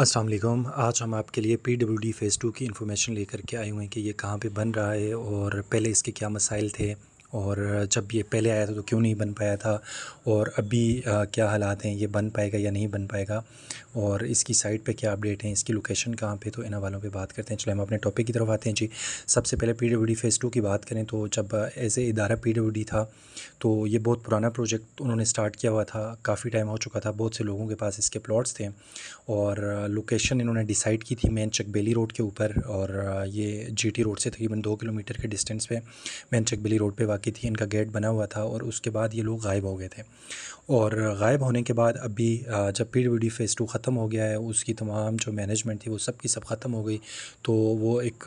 असलम आज हम आपके लिए P W D phase two की इन्फॉर्मेशन लेकर के आए हुए हैं कि ये कहाँ पे बन रहा है और पहले इसके क्या मसाइल थे और जब ये पहले आया था तो क्यों नहीं बन पाया था और अभी आ, क्या हालात हैं ये बन पाएगा या नहीं बन पाएगा और इसकी साइट पे क्या अपडेट है इसकी लोकेशन कहाँ पे तो इन वालों पे बात करते हैं चलो हम अपने टॉपिक की तरफ आते हैं जी सबसे पहले P W D phase two की बात करें तो जब एज ए इदारा पी डब्ल्यू डी था तो ये बहुत पुराना प्रोजेक्ट उन्होंने स्टार्ट किया हुआ था काफ़ी टाइम हो चुका था बहुत से लोगों के पास इसके प्लॉट्स थे और लोकेशन इन्होंने डिसाइड की थी मैन चकबेली रोड के ऊपर और ये जी टी रोड से तकरीबन दो किलोमीटर के डिस्टेंस पर मैन चकबेली रोड पर वाकई थी इनका गेट बना हुआ था और उसके बाद ये लोग गायब हो गए थे और गायब होने के बाद अभी जब P W D phase two ख़त्म ख़त्म हो गया है उसकी तमाम जो मैनेजमेंट थी वो सब की सब ख़त्म हो गई तो वो एक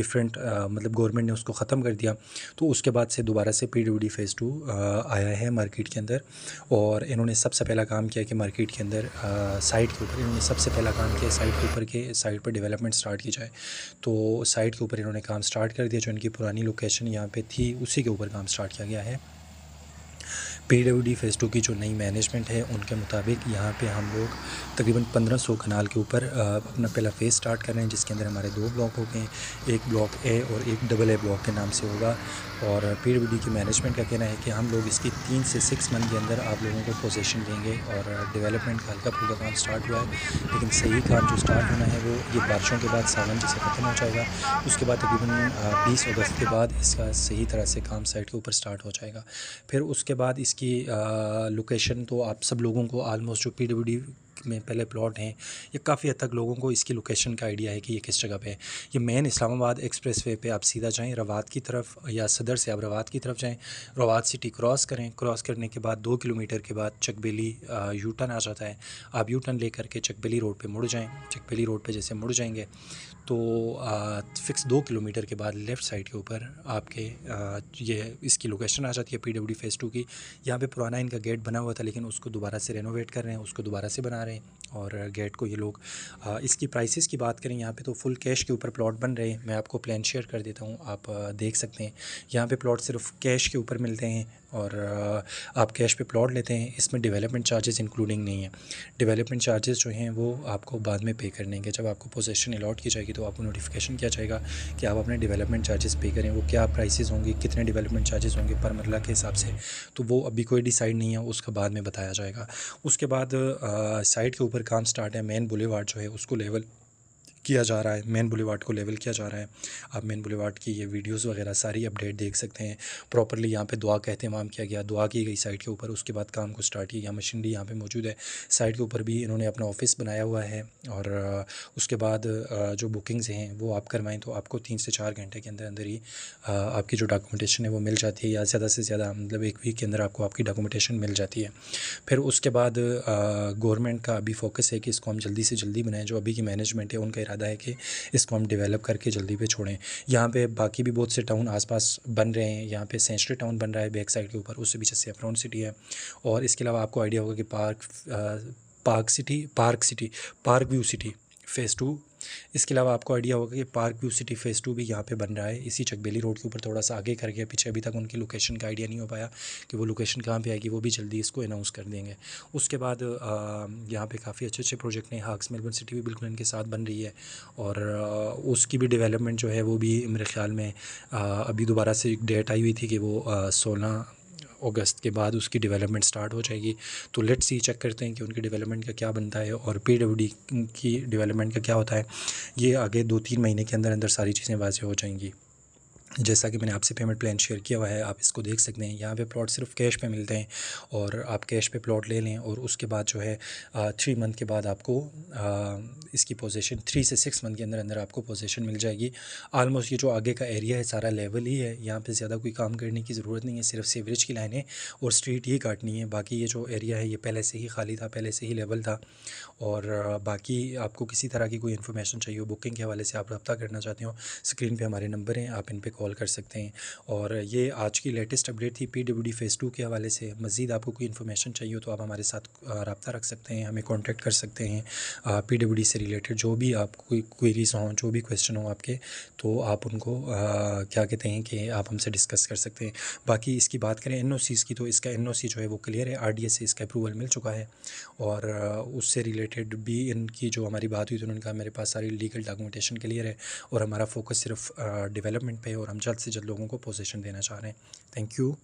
डिफरेंट मतलब गवर्नमेंट ने उसको ख़त्म कर दिया तो उसके बाद से दोबारा से पी डी फ़ेज़ टू आया है मार्केट के अंदर और इन्होंने सबसे पहला काम किया कि मार्केट के अंदर साइट के ऊपर इन्होंने सबसे पहला काम किया साइट के ऊपर के साइट पर डेवलपमेंट स्टार्ट की जाए तो साइट के ऊपर इन्होंने काम स्टार्ट कर दिया जो इनकी पुरानी लोकेशन यहाँ पर थी उसी के ऊपर काम स्टार्ट किया गया है पी डब्ल्यू फेस्टो की जो नई मैनेजमेंट है उनके मुताबिक यहाँ पे हम लोग तकरीबन 1500 कनाल के ऊपर अपना पहला फेज़ स्टार्ट कर रहे हैं जिसके अंदर हमारे दो ब्लॉक हो गए एक ब्लॉक ए और एक डबल ए ब्लॉक के नाम से होगा और पी डब्ल्यू की मैनेजमेंट का कहना है कि हम लोग इसकी तीन से सिक्स मंथ के अंदर आप लोगों को पोजेशन देंगे और डेवलपमेंट का हल्का फुल्का काम स्टार्ट हुआ है लेकिन सही काम जो स्टार्ट होना है वो ये बारिशों के बाद सावन जैसे ख़त्म हो जाएगा उसके बाद तकरीबन बीस अगस्त के बाद इसका सही तरह से काम साइट के ऊपर स्टार्ट हो जाएगा फिर उसके बाद इस इसकी लोकेशन तो आप सब लोगों को आलमोस्ट जो पी में पहले प्लॉट हैं ये काफ़ी हद तक लोगों को इसकी लोकेशन का आइडिया है कि ये किस जगह पे है ये मेन इस्लामाबाद एक्सप्रेस वे पर आप सीधा जाएँ रवात की तरफ या सदर से आप रवात की तरफ जाएँ रवात सिटी क्रॉस करें क्रॉस करने के बाद दो किलोमीटर के बाद चकबेली यू टर्न आ जाता है आप यू टर्न ले करके चकबेली रोड पर मुड़ जाएँ चकबेली रोड पर जैसे मुड़ जाएँगे तो आ, फिक्स दो किलोमीटर के बाद लेफ़्ट साइड के ऊपर आपके आ, ये इसकी लोकेशन आ जाती है पी डब्ल्यू फेज़ टू की यहाँ पे पुराना इनका गेट बना हुआ था लेकिन उसको दोबारा से रेनोवेट कर रहे हैं उसको दोबारा से बना रहे हैं रहे हैं और गेट को ये लोग आ, इसकी प्राइसेस की बात करें यहाँ पे तो फुल कैश के ऊपर प्लॉट बन रहे हैं मैं आपको प्लान शेयर कर देता हूँ आप देख सकते हैं यहाँ पे प्लॉट सिर्फ कैश के ऊपर मिलते हैं और आप कैश पे प्लॉट लेते हैं इसमें डेवलपमेंट चार्जेस इंक्लूडिंग नहीं है डेवलपमेंट चार्जेस जो हैं वो आपको बाद में पे करने के जब आपको पोजेशन अलाट की जाएगी तो आपको नोटिफिकेशन किया जाएगा कि आप अपने डेवलपमेंट चार्जेस पे करें वो क्या प्राइसेस होंगे कितने डेवलपमेंट चार्जेस होंगे पर मरला के हिसाब से तो वो अभी कोई डिसाइड नहीं है उसका बाद में बताया जाएगा उसके बाद साइट के ऊपर काम स्टार्ट है मेन बुलेवार्ड जो है उसको लेवल किया जा रहा है मेन बुलेवार्ड को लेवल किया जा रहा है आप मेन बुलेवार्ड की ये वीडियोस वगैरह सारी अपडेट देख सकते हैं प्रॉपरली यहाँ पे दुआ का अहतमाम किया गया दुआ की गई साइड के ऊपर उसके बाद काम को स्टार्ट किया मशीनरी यहाँ पर मौजूद है साइड के ऊपर भी इन्होंने अपना ऑफिस बनाया हुआ है और उसके बाद जो बुकिंग्स हैं वो आप करवाएँ तो आपको तीन से चार घंटे के अंदर अंदर ही आपकी जो डॉक्यूमेंटेशन है वो मिल जाती है या ज़्यादा से ज़्यादा मतलब एक वीक के अंदर आपको आपकी डॉक्यूमेंटेशन मिल जाती है फिर उसके बाद गवर्नमेंट का अभी फोकस है कि इसको हम जल्दी से जल्दी बनाएं जो अभी की मैनेजमेंट है उनका इरादा है कि इसको हम डेवलप करके जल्दी पे छोड़ें यहाँ पे बाकी भी बहुत से टाउन आसपास बन रहे हैं यहाँ पे सेंचुरी टाउन बन रहा है बैक साइड के ऊपर उससे पीछे सेफ्रॉन सिटी है और इसके अलावा आपको आइडिया होगा कि पार्क आ, park city park city park view city phase two इसके अलावा आपको आइडिया होगा कि park view city phase two भी यहाँ पे बन रहा है इसी चकबेली रोड के ऊपर थोड़ा सा आगे करके पीछे अभी तक उनकी लोकेशन का आइडिया नहीं हो पाया कि वो लोकेशन कहाँ पर आएगी वो भी जल्दी इसको अनाउंस कर देंगे उसके बाद यहाँ पर काफ़ी अच्छे अच्छे प्रोजेक्ट हैं हाक्स मेलबर्न सिटी भी बिल्कुल इनके साथ बन रही है और उसकी भी डिवेलपमेंट जो है वो भी मेरे ख्याल में अभी दोबारा से एक डेट आई हुई थी कि वो सोलह अगस्त के बाद उसकी डेवलपमेंट स्टार्ट हो जाएगी तो लेट्स ये चेक करते हैं कि उनकी डेवलपमेंट का क्या बनता है और पी की डेवलपमेंट का क्या होता है ये आगे दो तीन महीने के अंदर अंदर सारी चीज़ें वाजे हो जाएंगी जैसा कि मैंने आपसे पेमेंट प्लान शेयर किया हुआ है आप इसको देख सकते हैं यहाँ पे प्लॉट सिर्फ कैश पे मिलते हैं और आप कैश पे प्लॉट ले लें और उसके बाद जो है थ्री मंथ के बाद आपको आ, इसकी पोजीशन थ्री से सिक्स मंथ के अंदर अंदर आपको पोजीशन मिल जाएगी आलमोस्ट ये जो आगे का एरिया है सारा लेवल ही है यहाँ पर ज़्यादा कोई काम करने की ज़रूरत नहीं है सिर्फ सीवरेज की है और स्ट्रीट ही काटनी है बाकी ये जो एरिया है ये पहले से ही खाली था पहले से ही लेवल था और बाकी आपको किसी तरह की कोई इन्फॉर्मेशन चाहिए बुकिंग के हवाले से आप रब्ता करना चाहते हो स्क्रीन पर हमारे नंबर हैं आप इन पर कॉल कर सकते हैं और ये आज की लेटेस्ट अपडेट थी P W D phase two के हवाले से मज़ीद आपको कोई इन्फॉर्मेशन चाहिए तो आप हमारे साथ रबता रख सकते हैं हमें कॉन्टेक्ट कर सकते हैं पी डब्ल्यू डी से रिलेटेड जो भी आपको कोई क्वेरीज हों जो भी क्वेश्चन हों आपके तो आप उनको क्या कहते हैं कि आप हमसे डिस्कस कर सकते हैं बाकी इसकी बात करें एन ओ सीज़ की तो इसका एन ओ सी जो है वो क्लियर है आर डी एस से इसका अप्रूवल मिल चुका है और उससे रिलेटेड भी इनकी जो हमारी बात हुई तो उन्होंने कहा मेरे पास सारी लीगल डॉक्यूमेंटेशन क्लियर है और हमारा फोकस सिर्फ डेवलपमेंट पे और हम जल्द से जल्द लोगों को पोजिशन देना चाह रहे हैं थैंक यू